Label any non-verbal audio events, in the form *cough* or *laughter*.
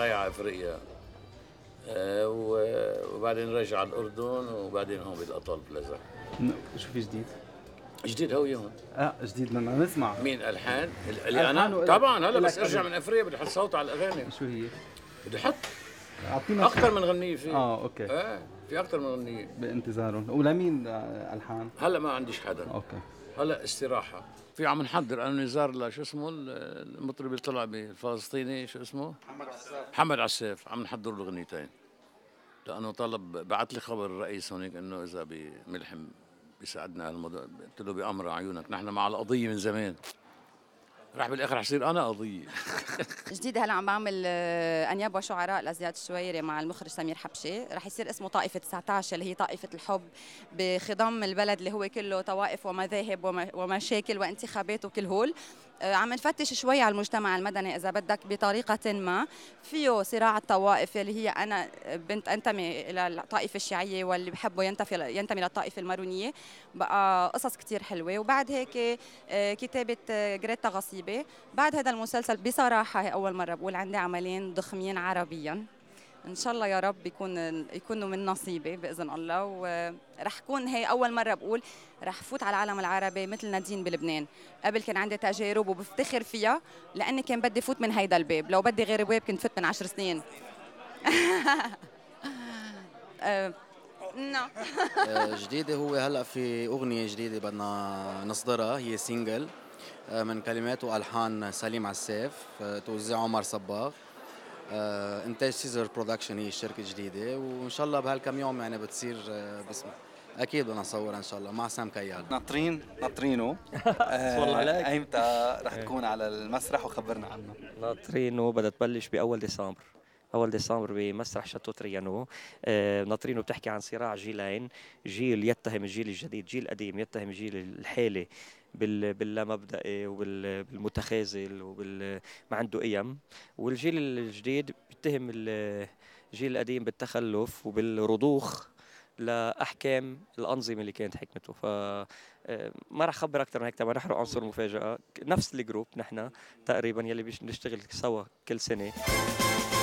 رايح على افريقيا آه، وبعدين رجع على الاردن وبعدين هون بالاطال بلازا شو في جديد؟ جديد هو يوم اه جديد بدنا نسمع مين الحان؟ اللي انا طبعا هلا بس ارجع من افريقيا بدي احط صوت على الاغاني شو هي؟ بدي احط اعطينا اكثر من غنيه في اه اوكي ايه في اكثر من غنيه بانتظارهم ولمين آه، الحان؟ هلا ما عنديش حدا اوكي هلا استراحه في عم نحضر انا نزار لشو اسمه المطرب اللي طلع بالفلسطيني شو اسمه؟ محمد عساف محمد عساف عم نحضر له اغنيتين لانه طلب بعث لي خبر الرئيس هونيك انه اذا بملحم بيساعدنا هالموضوع قلت له بامر عيونك نحن مع القضيه من زمان رح بالاخر حصير انا قضيه *laughs* جديد هلا عم بعمل آه، انياب وشعراء لزياد الشويري مع المخرج سمير حبشي رح يصير اسمه طائفه 19 اللي هي طائفه الحب بخضم البلد اللي هو كله طوائف ومذاهب ومشاكل وانتخابات وكل هول آه، عم نفتش شوي على المجتمع المدني اذا بدك بطريقه ما فيه صراع الطوائف اللي هي انا بنت انتمي الى الطائفه الشيعيه واللي بحبه ينتمي ينتمي للطائفه المارونيه بقى قصص كثير حلوه وبعد هيك آه، كتابه جريتا آه، غصيبه بعد هذا المسلسل بصراحه هي اول مره بقول عندي عملين ضخمين عربيا ان شاء الله يا رب يكون يكونوا من نصيبي باذن الله ورح كون هي اول مره بقول رح فوت على العالم العربي مثل نادين بلبنان قبل كان عندي تجارب وبفتخر فيها لاني كان بدي فوت من هيدا الباب لو بدي غير باب كنت فت من عشر سنين *laughs* آه، نعم. *laughs* آه، جديده هو هلا في اغنيه جديده بدنا نصدرها هي سينجل آه، من كلمات والحان سليم عساف توزيع عمر صباغ آه، انتاج سيزر برودكشن هي الشركه الجديده وان شاء الله بهالكم يوم يعني بتصير آه، بسمع اكيد بدنا نصورها ان شاء الله مع سام كيال ناطرين ناطرينه *laughs* آه، والله عليك ايمتى رح إيه. تكون على المسرح وخبرنا عنه ناطرينه بدها تبلش باول ديسمبر اول ديسمبر بمسرح شاتو تريانو ناطرينه بتحكي عن صراع جيلين جيل يتهم الجيل الجديد جيل قديم يتهم الجيل الحالي باللامبدئي وبالمتخاذل وبال ما عنده قيم والجيل الجديد بيتهم الجيل القديم بالتخلف وبالرضوخ لاحكام الانظمه اللي كانت حكمته ف ما رح خبر اكثر من هيك تبع نحرق عنصر مفاجاه نفس الجروب نحن تقريبا يلي بنشتغل سوا كل سنه